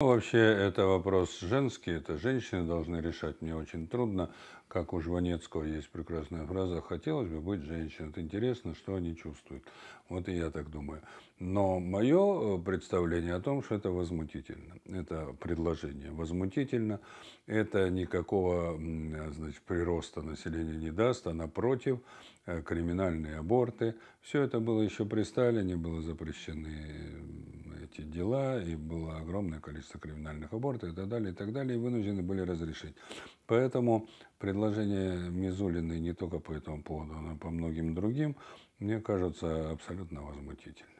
Ну, вообще, это вопрос женский, это женщины должны решать. Мне очень трудно, как у Жванецкого есть прекрасная фраза, хотелось бы быть женщиной. Это интересно, что они чувствуют. Вот и я так думаю. Но мое э, представление о том, что это возмутительно, это предложение возмутительно, это никакого значит, прироста населения не даст, а напротив, э, криминальные аборты. Все это было еще при Сталине, было запрещено эти дела, и было огромное количество криминальных абортов и так далее, и так далее, и вынуждены были разрешить. Поэтому предложение Мизулиной не только по этому поводу, но и по многим другим, мне кажется абсолютно возмутительным.